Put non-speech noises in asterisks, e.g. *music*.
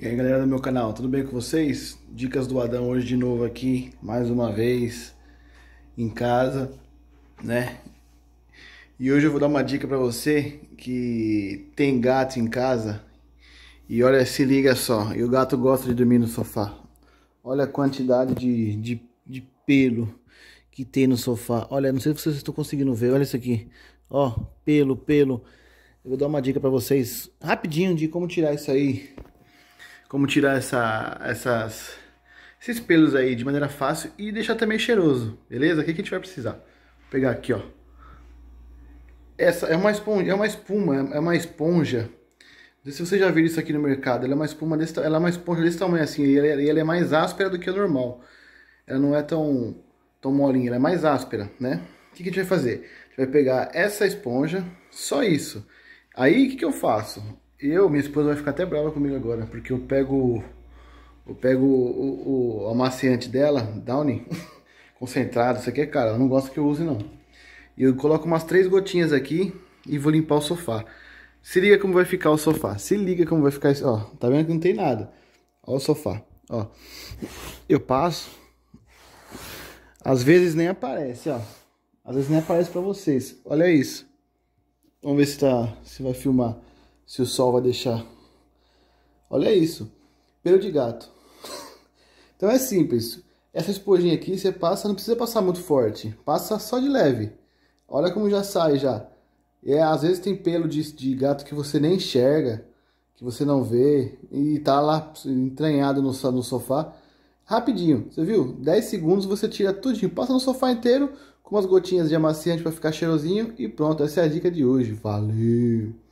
E aí galera do meu canal, tudo bem com vocês? Dicas do Adão hoje de novo aqui, mais uma vez em casa, né? E hoje eu vou dar uma dica para você que tem gato em casa e olha, se liga só, e o gato gosta de dormir no sofá. Olha a quantidade de, de, de pelo que tem no sofá. Olha, não sei se vocês estão conseguindo ver, olha isso aqui. Ó, pelo, pelo. Eu vou dar uma dica para vocês rapidinho de como tirar isso aí como tirar essa, essas, esses pelos aí de maneira fácil e deixar também cheiroso, beleza? O que, que a gente vai precisar? Vou pegar aqui, ó. Essa é uma esponja, é uma espuma, é uma esponja. Não sei se vocês já viram isso aqui no mercado, ela é uma espuma desse, ela é uma esponja desse tamanho assim, e ela, é, ela é mais áspera do que o normal. Ela não é tão, tão molinha, ela é mais áspera, né? O que, que a gente vai fazer? A gente vai pegar essa esponja, só isso. Aí o que, que eu faço? Eu, minha esposa vai ficar até brava comigo agora, porque eu pego eu pego o, o, o amaciante dela, Downy, *laughs* concentrado, isso aqui é caro, ela não gosta que eu use não. E eu coloco umas três gotinhas aqui e vou limpar o sofá. Se liga como vai ficar o sofá, se liga como vai ficar, ó, tá vendo que não tem nada. Ó o sofá, ó. Eu passo, às vezes nem aparece, ó. Às vezes nem aparece pra vocês, olha isso. Vamos ver se, tá, se vai filmar se o sol vai deixar. Olha isso, pelo de gato. *laughs* então é simples. Essa esponjinha aqui você passa, não precisa passar muito forte, passa só de leve. Olha como já sai já. É, às vezes tem pelo de, de gato que você nem enxerga, que você não vê e tá lá entranhado no, no sofá. Rapidinho, você viu? 10 segundos você tira tudinho, passa no sofá inteiro com umas gotinhas de amaciante para ficar cheirosinho e pronto. Essa é a dica de hoje. Valeu!